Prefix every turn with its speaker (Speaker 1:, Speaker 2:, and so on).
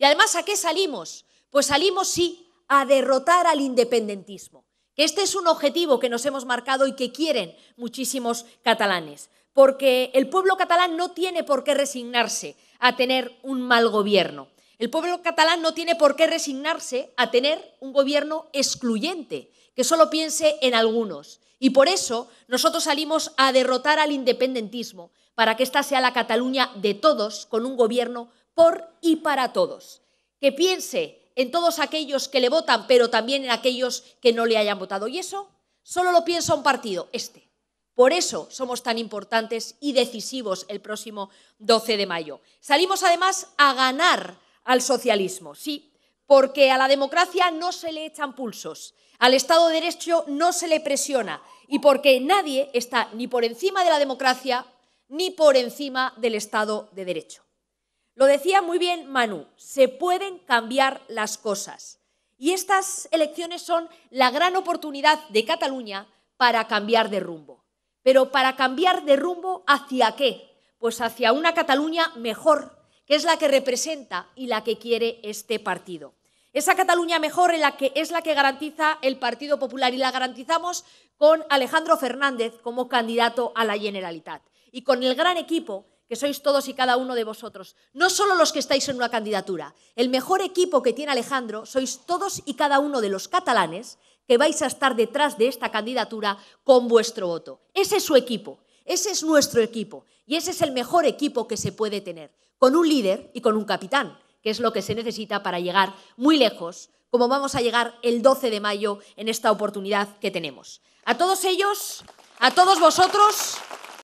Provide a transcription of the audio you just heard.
Speaker 1: Y además, ¿a qué salimos? Pues salimos sí a derrotar al independentismo, que este es un objetivo que nos hemos marcado y que quieren muchísimos catalanes, porque el pueblo catalán no tiene por qué resignarse a tener un mal gobierno. El pueblo catalán no tiene por qué resignarse a tener un gobierno excluyente, que solo piense en algunos. Y por eso nosotros salimos a derrotar al independentismo, para que esta sea la Cataluña de todos, con un gobierno por y para todos. Que piense en todos aquellos que le votan, pero también en aquellos que no le hayan votado. Y eso solo lo piensa un partido, este. Por eso somos tan importantes y decisivos el próximo 12 de mayo. Salimos además a ganar al socialismo, sí, porque a la democracia no se le echan pulsos, al Estado de Derecho no se le presiona y porque nadie está ni por encima de la democracia ni por encima del Estado de Derecho. Lo decía muy bien Manu, se pueden cambiar las cosas. Y estas elecciones son la gran oportunidad de Cataluña para cambiar de rumbo. Pero para cambiar de rumbo hacia qué? Pues hacia una Cataluña mejor, que es la que representa y la que quiere este partido. Esa Cataluña mejor en la que es la que garantiza el Partido Popular y la garantizamos con Alejandro Fernández como candidato a la Generalitat y con el gran equipo que sois todos y cada uno de vosotros, no solo los que estáis en una candidatura, el mejor equipo que tiene Alejandro sois todos y cada uno de los catalanes que vais a estar detrás de esta candidatura con vuestro voto. Ese es su equipo, ese es nuestro equipo y ese es el mejor equipo que se puede tener, con un líder y con un capitán, que es lo que se necesita para llegar muy lejos, como vamos a llegar el 12 de mayo en esta oportunidad que tenemos. A todos ellos, a todos vosotros,